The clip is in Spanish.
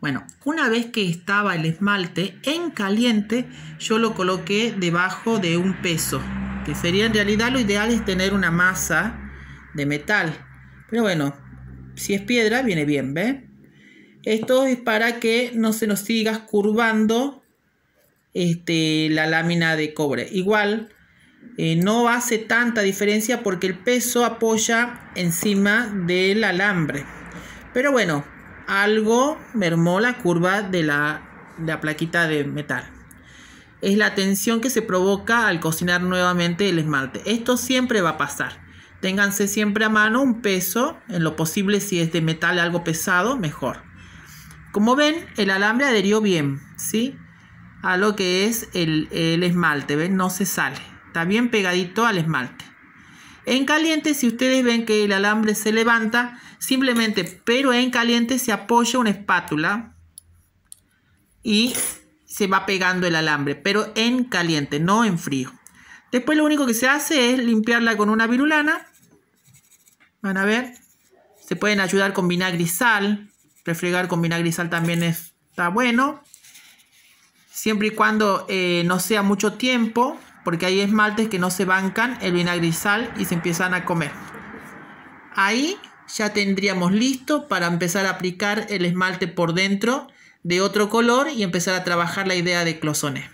Bueno, una vez que estaba el esmalte en caliente, yo lo coloqué debajo de un peso, que sería en realidad lo ideal es tener una masa de metal. Pero bueno, si es piedra, viene bien, ¿ves? Esto es para que no se nos siga curvando este, la lámina de cobre. Igual, eh, no hace tanta diferencia porque el peso apoya encima del alambre. Pero bueno, algo mermó la curva de la, plaquita de metal. Es la tensión que se provoca al cocinar nuevamente el esmalte. Esto siempre va a pasar. Ténganse siempre a mano un peso, en lo posible si es de metal algo pesado, mejor. Como ven, el alambre adherió bien, ¿sí? A lo que es el, el esmalte, ¿ven? No se sale. Está bien pegadito al esmalte. En caliente, si ustedes ven que el alambre se levanta, simplemente, pero en caliente se apoya una espátula y se va pegando el alambre, pero en caliente, no en frío. Después lo único que se hace es limpiarla con una virulana. Van a ver. Se pueden ayudar con vinagre y sal. Refregar con vinagre y sal también está bueno. Siempre y cuando eh, no sea mucho tiempo, porque hay esmaltes que no se bancan el vinagre y sal y se empiezan a comer. Ahí ya tendríamos listo para empezar a aplicar el esmalte por dentro de otro color y empezar a trabajar la idea de clozones.